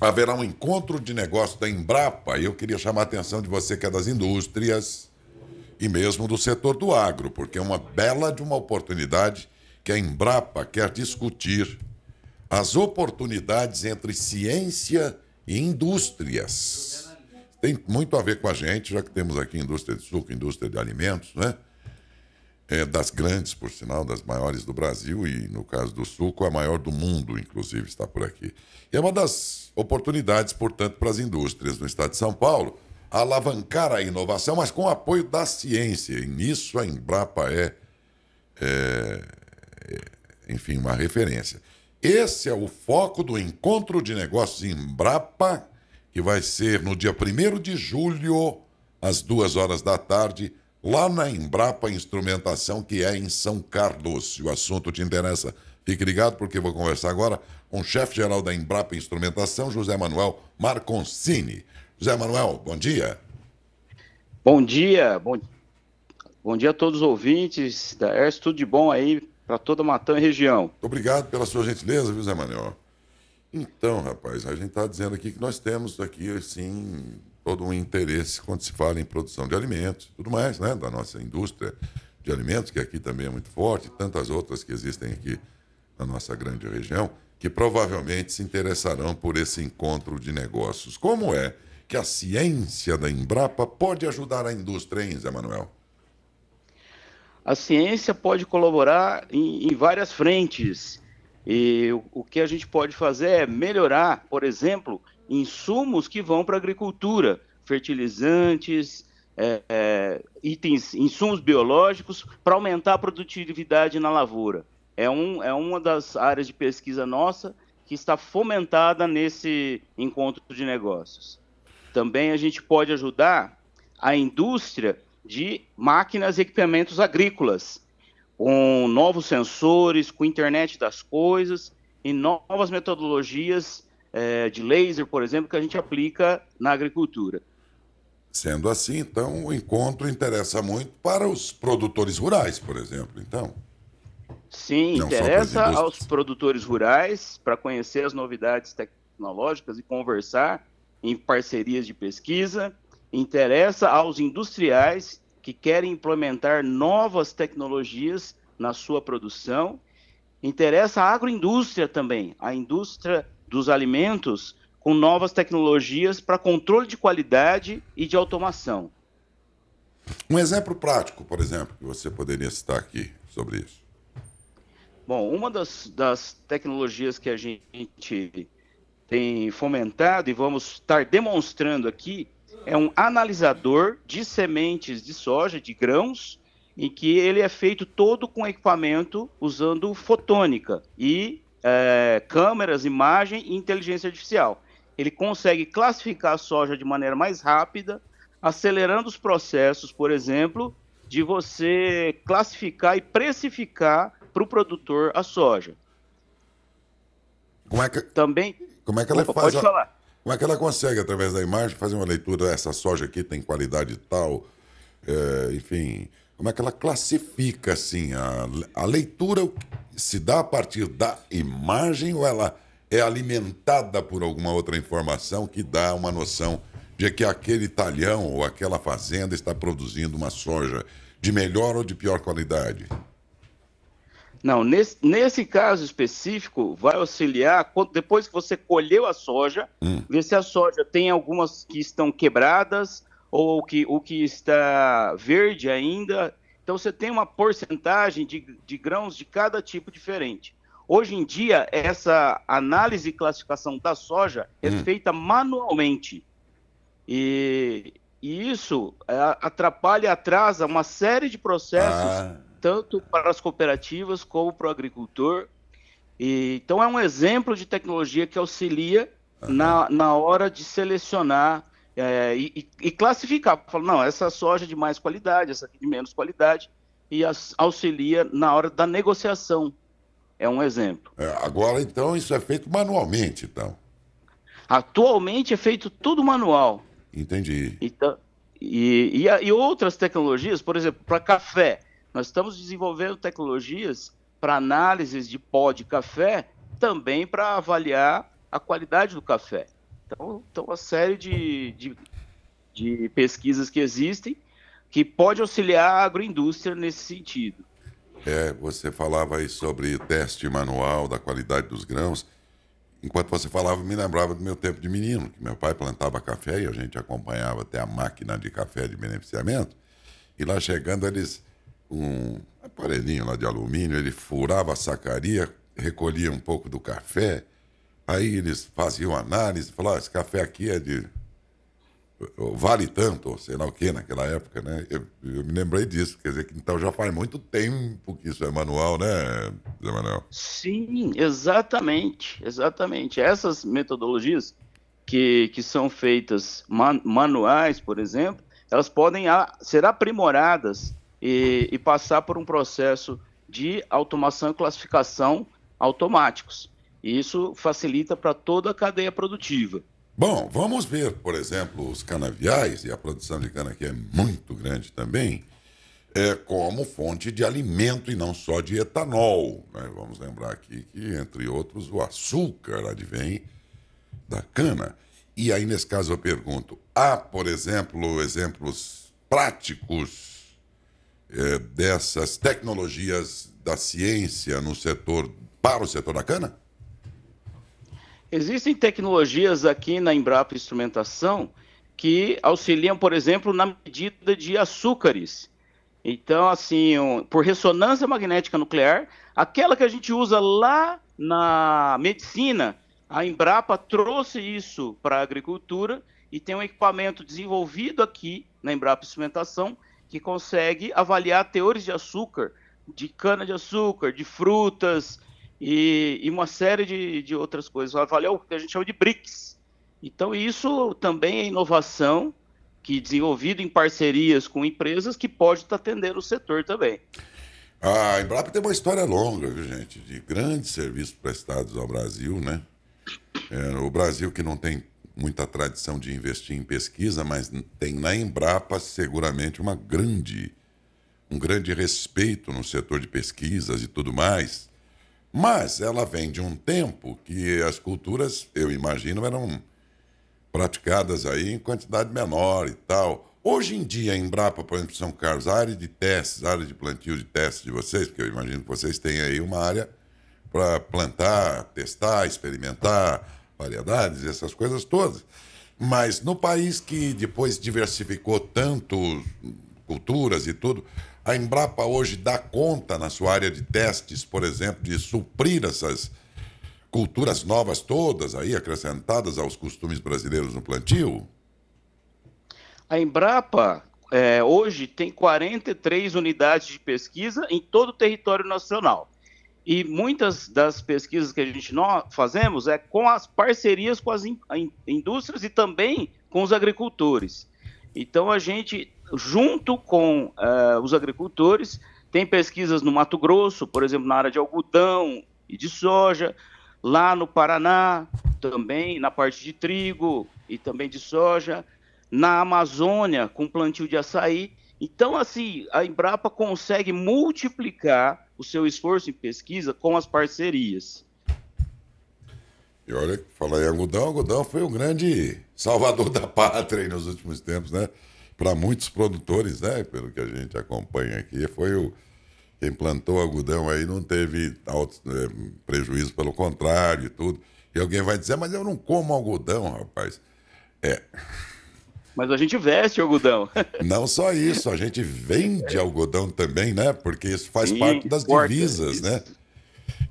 haverá um encontro de negócios da Embrapa e eu queria chamar a atenção de você que é das indústrias e mesmo do setor do agro, porque é uma bela de uma oportunidade que a Embrapa quer discutir as oportunidades entre ciência e indústrias. Tem muito a ver com a gente, já que temos aqui indústria de suco, indústria de alimentos, né? É, das grandes, por sinal, das maiores do Brasil e, no caso do suco, a maior do mundo, inclusive, está por aqui. E é uma das oportunidades, portanto, para as indústrias no estado de São Paulo alavancar a inovação, mas com o apoio da ciência. E nisso a Embrapa é, é, é, enfim, uma referência. Esse é o foco do encontro de negócios Embrapa, que vai ser no dia 1 de julho, às duas horas da tarde, lá na Embrapa Instrumentação, que é em São Carlos. Se o assunto te interessa, fique ligado, porque vou conversar agora com o chefe-geral da Embrapa Instrumentação, José Manuel Marconcini. José Manuel, bom dia. Bom dia, bom, bom dia a todos os ouvintes da é, ERS, é tudo de bom aí para toda Matão e região. Obrigado pela sua gentileza, viu, Zé Manuel? Então, rapaz, a gente está dizendo aqui que nós temos aqui, assim, todo um interesse quando se fala em produção de alimentos e tudo mais, né? Da nossa indústria de alimentos, que aqui também é muito forte, e tantas outras que existem aqui na nossa grande região que provavelmente se interessarão por esse encontro de negócios. Como é que a ciência da Embrapa pode ajudar a indústria, hein, Zé Manuel? A ciência pode colaborar em, em várias frentes. E o, o que a gente pode fazer é melhorar, por exemplo, insumos que vão para a agricultura, fertilizantes, é, é, itens, insumos biológicos, para aumentar a produtividade na lavoura é, um, é uma das áreas de pesquisa nossa que está fomentada nesse encontro de negócios. Também a gente pode ajudar a indústria de máquinas e equipamentos agrícolas, com novos sensores, com internet das coisas e novas metodologias é, de laser, por exemplo, que a gente aplica na agricultura. Sendo assim, então, o encontro interessa muito para os produtores rurais, por exemplo, então. Sim, Não interessa aos produtores rurais para conhecer as novidades tecnológicas e conversar em parcerias de pesquisa. Interessa aos industriais que querem implementar novas tecnologias na sua produção. Interessa a agroindústria também, a indústria dos alimentos com novas tecnologias para controle de qualidade e de automação. Um exemplo prático, por exemplo, que você poderia citar aqui sobre isso. Bom, uma das, das tecnologias que a gente tem fomentado e vamos estar demonstrando aqui é um analisador de sementes de soja, de grãos, em que ele é feito todo com equipamento usando fotônica e é, câmeras, imagem e inteligência artificial. Ele consegue classificar a soja de maneira mais rápida, acelerando os processos, por exemplo, de você classificar e precificar para o produtor a soja. Como é que, Também. Como é que ela Opa, faz? Pode a, falar. Como é que ela consegue, através da imagem, fazer uma leitura? Essa soja aqui tem qualidade tal, é, enfim. Como é que ela classifica assim a, a leitura? Se dá a partir da imagem ou ela é alimentada por alguma outra informação que dá uma noção de que aquele talhão ou aquela fazenda está produzindo uma soja de melhor ou de pior qualidade? Não, nesse, nesse caso específico, vai auxiliar, depois que você colheu a soja, hum. ver se a soja tem algumas que estão quebradas ou que, o que está verde ainda. Então, você tem uma porcentagem de, de grãos de cada tipo diferente. Hoje em dia, essa análise e classificação da soja é hum. feita manualmente. E, e isso é, atrapalha, atrasa uma série de processos. Ah tanto para as cooperativas como para o agricultor. E, então, é um exemplo de tecnologia que auxilia uhum. na, na hora de selecionar é, e, e, classificar. falo não, essa soja é de mais qualidade, essa de menos qualidade, e as, auxilia na hora da negociação. É um exemplo. É, agora, então, isso é feito manualmente, então? Atualmente é feito tudo manual. Entendi. Então, e, e, e outras tecnologias, por exemplo, para café, nós estamos desenvolvendo tecnologias para análises de pó de café, também para avaliar a qualidade do café. Então, então uma série de, de, de pesquisas que existem que pode auxiliar a agroindústria nesse sentido. É, você falava aí sobre teste manual da qualidade dos grãos. Enquanto você falava, me lembrava do meu tempo de menino, que meu pai plantava café e a gente acompanhava até a máquina de café de beneficiamento. E lá chegando, eles um aparelhinho lá de alumínio, ele furava a sacaria, recolhia um pouco do café, aí eles faziam análise, falavam, ah, esse café aqui é de... Vale tanto, sei lá o que, naquela época, né? Eu, eu, me lembrei disso, quer dizer, que então já faz muito tempo que isso é manual, né, Zé Manuel? Sim, exatamente, exatamente. Essas metodologias que, que são feitas man, manuais, por exemplo, elas podem a, ser aprimoradas e, e passar por um processo de automação e classificação automáticos. E isso facilita para toda a cadeia produtiva. Bom, vamos ver, por exemplo, os canaviais, e a produção de cana aqui é muito grande também, é, como fonte de alimento e não só de etanol. Né? Vamos lembrar aqui que, entre outros, o açúcar advém da cana. E aí, nesse caso, eu pergunto: há, por exemplo, exemplos práticos é, dessas tecnologias da ciência no setor para o setor da cana? Existem tecnologias aqui na Embrapa Instrumentação que auxiliam, por exemplo, na medida de açúcares. Então, assim, um, por ressonância magnética nuclear, aquela que a gente usa lá na medicina, a Embrapa trouxe isso para a agricultura e tem um equipamento desenvolvido aqui na Embrapa Instrumentação que consegue avaliar teores de açúcar, de cana-de-açúcar, de frutas e, e uma série de, de, outras coisas. Avaliar o que a gente chama de BRICS. Então, isso também é inovação que é desenvolvido em parcerias com empresas que pode estar atendendo o setor também. A Embrapa tem uma história longa, viu, gente? De grandes serviços prestados ao Brasil, né? É, o Brasil que não tem muita tradição de investir em pesquisa, mas tem na Embrapa seguramente uma grande, um grande respeito no setor de pesquisas e tudo mais. Mas ela vem de um tempo que as culturas, eu imagino, eram praticadas aí em quantidade menor e tal. Hoje em dia, a Embrapa, por exemplo, São Carlos, a área de testes, a área de plantio de testes de vocês, porque eu imagino que vocês têm aí uma área para plantar, testar, experimentar, variedades, essas coisas todas. Mas no país que depois diversificou tanto culturas e tudo, a Embrapa hoje dá conta na sua área de testes, por exemplo, de suprir essas culturas novas todas aí acrescentadas aos costumes brasileiros no plantio? A Embrapa é, hoje tem 43 unidades de pesquisa em todo o território nacional. E muitas das pesquisas que a gente nós fazemos é com as parcerias com as in, in, indústrias e também com os agricultores. Então a gente, junto com uh, os agricultores, tem pesquisas no Mato Grosso, por exemplo, na área de algodão e de soja, lá no Paraná, também na parte de trigo e também de soja, na Amazônia, com plantio de açaí, então, assim, a Embrapa consegue multiplicar o seu esforço em pesquisa com as parcerias. E olha, falar em algodão, algodão foi um grande salvador da pátria nos últimos tempos, né? Para muitos produtores, né? Pelo que a gente acompanha aqui, foi o quem plantou algodão aí não teve alto, né, prejuízo, pelo contrário e tudo. E alguém vai dizer, mas eu não como algodão, rapaz. É, mas a gente veste algodão. Não só isso, a gente vende algodão também, né? Porque isso faz Sim, parte das divisas, isso. né?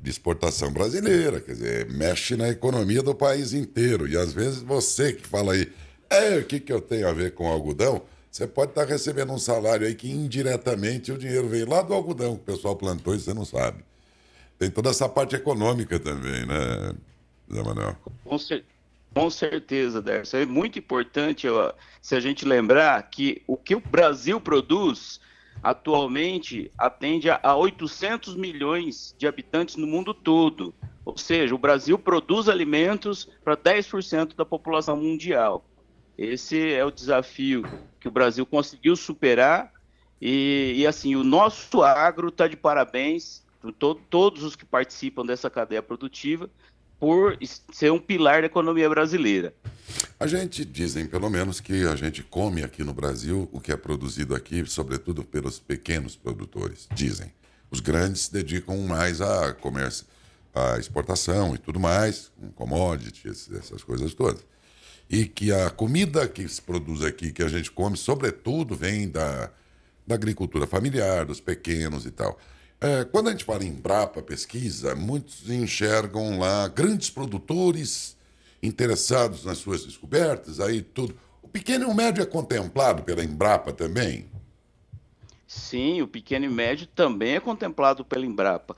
De exportação brasileira, quer dizer, mexe na economia do país inteiro. E às vezes você que fala aí, é, o que, que eu tenho a ver com algodão? Você pode estar recebendo um salário aí que indiretamente o dinheiro vem lá do algodão que o pessoal plantou e você não sabe. Tem toda essa parte econômica também, né, Zé Manuel? Com certeza. Com certeza, Dersa. É muito importante ó, se a gente lembrar que o que o Brasil produz atualmente atende a 800 milhões de habitantes no mundo todo. Ou seja, o Brasil produz alimentos para 10% da população mundial. Esse é o desafio que o Brasil conseguiu superar. E, e assim, o nosso agro está de parabéns, todo, todos os que participam dessa cadeia produtiva, por ser um pilar da economia brasileira. A gente dizem, pelo menos, que a gente come aqui no Brasil o que é produzido aqui, sobretudo pelos pequenos produtores. Dizem. Os grandes se dedicam mais a comércio, à exportação e tudo mais, com commodities, essas coisas todas. E que a comida que se produz aqui, que a gente come, sobretudo vem da, da agricultura familiar, dos pequenos e tal. É, quando a gente fala em Embrapa Pesquisa, muitos enxergam lá grandes produtores interessados nas suas descobertas, aí tudo. O pequeno e o médio é contemplado pela Embrapa também? Sim, o pequeno e médio também é contemplado pela Embrapa.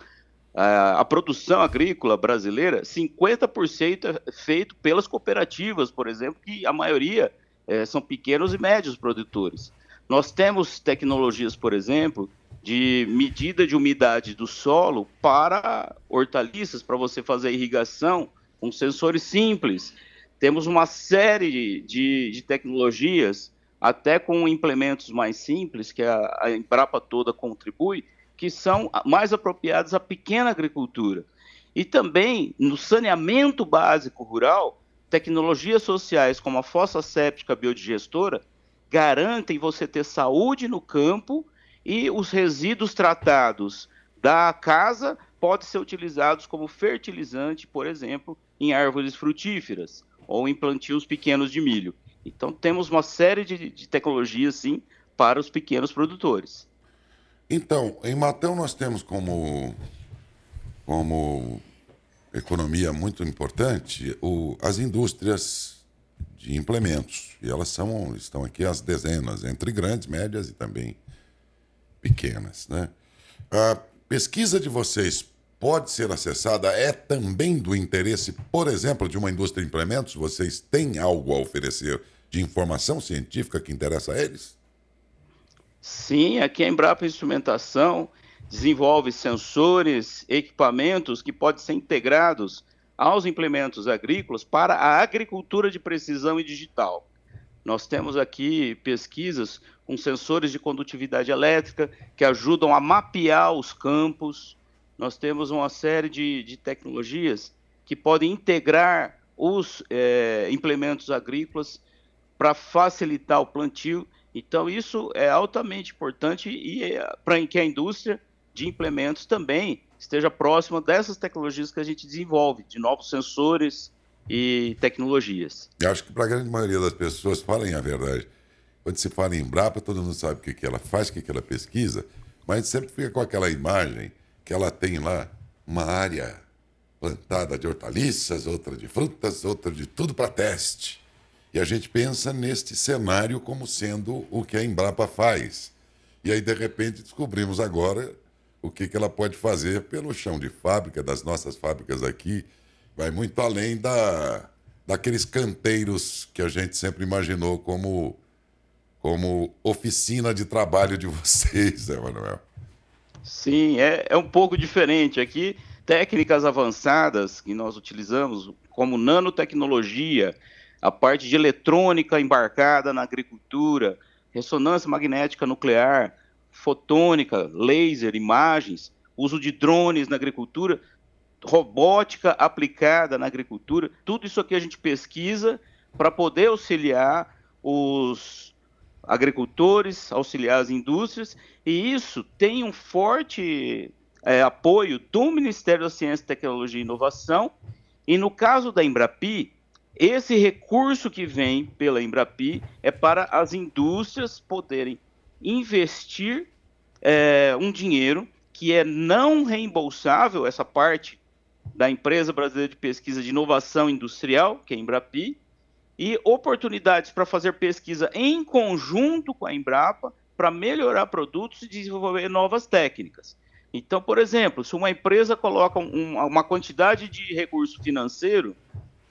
A, a produção agrícola brasileira, 50% é feito pelas cooperativas, por exemplo, que a maioria é, são pequenos e médios produtores. Nós temos tecnologias, por exemplo, de medida de umidade do solo para hortaliças, para você fazer irrigação com sensores simples. Temos uma série de, de tecnologias, até com implementos mais simples, que a, a Embrapa toda contribui, que são mais apropriados à pequena agricultura. E também no saneamento básico rural, tecnologias sociais como a fossa séptica biodigestora garantem você ter saúde no campo e os resíduos tratados da casa podem ser utilizados como fertilizante, por exemplo, em árvores frutíferas ou em plantios pequenos de milho. Então temos uma série de, de tecnologias, sim, para os pequenos produtores. Então, em Matão nós temos como, como economia muito importante o, as indústrias de implementos. E elas são, estão aqui às dezenas, entre grandes, médias e também pequenas. Né? A pesquisa de vocês pode ser acessada, é também do interesse, por exemplo, de uma indústria de implementos? Vocês têm algo a oferecer de informação científica que interessa a eles? Sim, aqui a Embrapa Instrumentação desenvolve sensores, equipamentos que podem ser integrados aos implementos agrícolas para a agricultura de precisão e digital. Nós temos aqui pesquisas com sensores de condutividade elétrica que ajudam a mapear os campos. Nós temos uma série de, de tecnologias que podem integrar os é, implementos agrícolas para facilitar o plantio. Então, isso é altamente importante e é para que a indústria de implementos também esteja próxima dessas tecnologias que a gente desenvolve, de novos sensores, e tecnologias. Eu acho que para a grande maioria das pessoas, falem a verdade, quando se fala em Embrapa, todo mundo sabe o que, que ela faz, o que, que ela pesquisa, mas sempre fica com aquela imagem que ela tem lá, uma área plantada de hortaliças, outra de frutas, outra de tudo para teste. E a gente pensa neste cenário como sendo o que a Embrapa faz. E aí, de repente, descobrimos agora o que, que ela pode fazer pelo chão de fábrica, das nossas fábricas aqui, vai muito além da, daqueles canteiros que a gente sempre imaginou como, como oficina de trabalho de vocês, Emanuel. Né, Sim, é, é um pouco diferente. Aqui, técnicas avançadas que nós utilizamos, como nanotecnologia, a parte de eletrônica embarcada na agricultura, ressonância magnética nuclear, fotônica, laser, imagens, uso de drones na agricultura, robótica aplicada na agricultura, tudo isso aqui a gente pesquisa para poder auxiliar os agricultores, auxiliar as indústrias, e isso tem um forte é, apoio do Ministério da Ciência, Tecnologia e Inovação. E no caso da Embrapi, esse recurso que vem pela Embrapi é para as indústrias poderem investir é, um dinheiro que é não reembolsável, essa parte da Empresa Brasileira de Pesquisa de Inovação Industrial, que é a Embrapi, e oportunidades para fazer pesquisa em conjunto com a Embrapa para melhorar produtos e desenvolver novas técnicas. Então, por exemplo, se uma empresa coloca um, uma quantidade de recurso financeiro,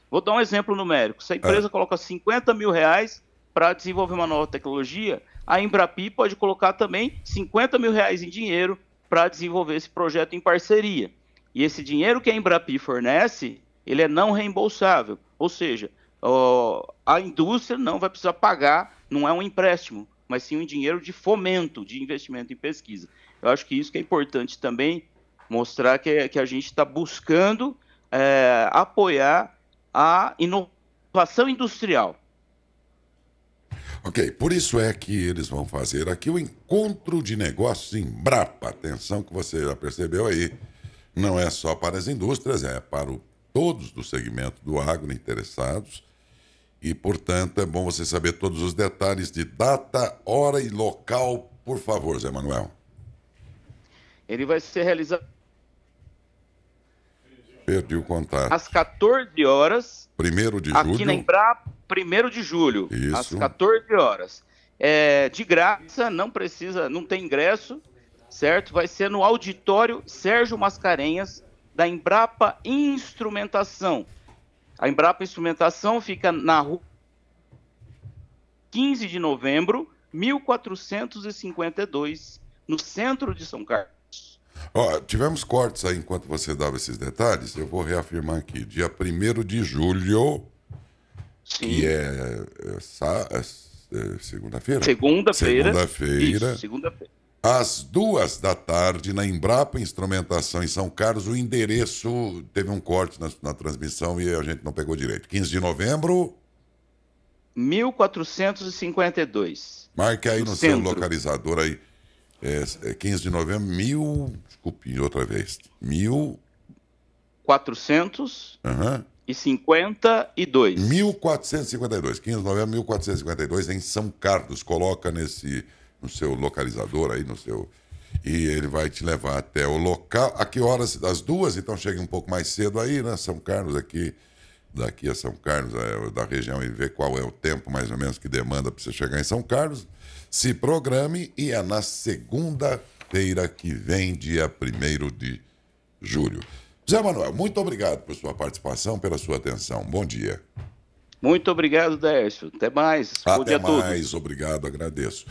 vou dar um exemplo numérico: se a empresa é. coloca 50 mil reais para desenvolver uma nova tecnologia, a Embrapi pode colocar também 50 mil reais em dinheiro para desenvolver esse projeto em parceria. E esse dinheiro que a Embrapi fornece, ele é não reembolsável. Ou seja, ó, a indústria não vai precisar pagar, não é um empréstimo, mas sim um dinheiro de fomento, de investimento em pesquisa. Eu acho que isso que é importante também mostrar que, que a gente está buscando é, apoiar a inovação industrial. Ok, por isso é que eles vão fazer aqui o encontro de negócios em Brapa. Atenção que você já percebeu aí não é só para as indústrias, é para o, todos do segmento do agro interessados. E, portanto, é bom você saber todos os detalhes de data, hora e local, por favor, Zé Manuel. Ele vai ser realizado. Perdi o contato. Às 14 horas. Primeiro de julho. Aqui na Embrapa, primeiro de julho. Isso. Às 14 horas. É, de graça, não precisa, não tem ingresso certo? Vai ser no auditório Sérgio Mascarenhas, da Embrapa Instrumentação. A Embrapa Instrumentação fica na rua 15 de novembro, 1452, no centro de São Carlos. tivemos cortes aí enquanto você dava esses detalhes. Eu vou reafirmar aqui. Dia 1 de julho, Sim. que é, é, é, é segunda-feira? Segunda-feira. Segunda-feira. Segunda-feira às duas da tarde, na Embrapa Instrumentação em São Carlos. O endereço teve um corte na, na transmissão e a gente não pegou direito. 15 de novembro. 1452. Marque aí no, seu localizador aí. É, é 15 de novembro, mil. Desculpe, outra vez. Mil. 400. Aham. Uhum. E 52. 1452, 15 de novembro 1452, em São Carlos. Coloca nesse no seu localizador aí, no seu. E ele vai te levar até o local. A que horas? Das duas, então chega um pouco mais cedo aí, né? São Carlos aqui, daqui a São Carlos, é, da região, e ver qual é o tempo mais ou menos que demanda para você chegar em São Carlos. Se programe e é na segunda-feira que vem, dia 1 de julho. Zé Manuel, muito obrigado por sua participação, pela sua atenção. Bom dia. Muito obrigado, Dércio. Até mais. Até mais, obrigado, agradeço.